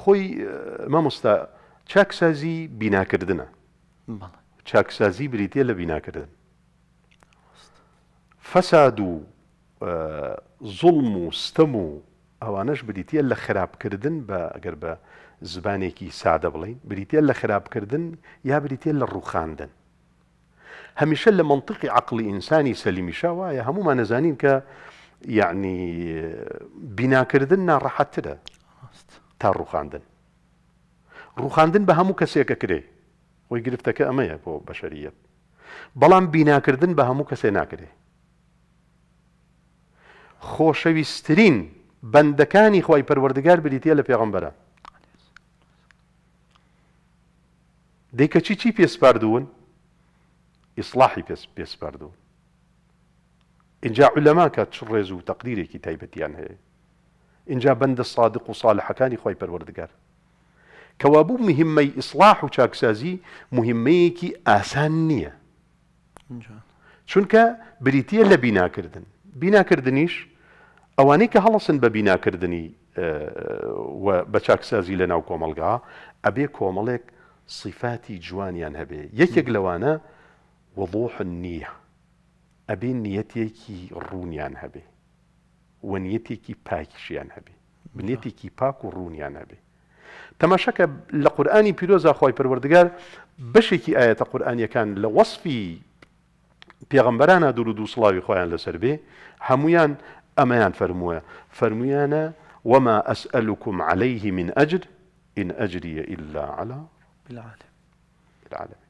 خۆی مامۆستا چاکسازی بیناکردنە چاکسازی بریتە لە بیناکردن فەساد و زڵم و ستەم و ئەوانەش بریتە لە خراپکردن بە ئەگەر بە زبانێکی سادە بڵین بریتە لە خراپکردن یا بریتە لە ڕووخاندن هەمیشە لە منطقی عقلی ئینسانی سەلیمیشا وایە هەمومان نەزانین کە یعنی بیناکردن ناڕەحەترە تا ڕووخاندن ڕووخاندن بە هەموو کەسێکە کرێ خۆی گرفتەکە ئەمەیە بۆ بەشەریەت بەڵام بیناکردن بە هەموو کەسێ ناکرێ خۆشەویستترین بەندەکانی خی پەروەردگار بریتە لە پێغمبەرە دیکە چی چی پێسپاردوون ئیسلاحی پێسپاردوون اینجا علەما کە چ ڕێز و تەقدیرێکی تایبەتیان هەیە اینجا بەندە سادق و ساالحەکانی خۆی پەروەردگار کەوا بوو مهمەی ئیسلاح و چاکسازی مهمەیەکی ئاسان نییە چونکە بریتە لە بیناکردن بیناکردنیش ئەوانەی کە هەڵەسن بە بیناکردنی بە چاکسازی لە ناو کۆمەلگا ئەبێ کۆمەڵێک صفاتی جوانیان هەبێ یەکێک لەوانە وەڵۆحن نییە ئەبێ نیەتێکی ڕوونیان هەبێ ونيتي كي باكش وەنیەتێکی پاکیشیان هەبێ بنێتێکی آه. پاک و ڕوونیان هەبێ تەماشەکە لە قورآانی پیرۆزا خۆی پروەردگار بەشێکی ئاەتە قورآانیەکان لە وەصفی پێغمبەرانە دوور و دووسڵاوی خۆیان لەسەر بێ هەمویان ئەمەیان فرمويا فەرمویانە وما أسألكم عليه من أجر إن أجري إلا على العالم العالم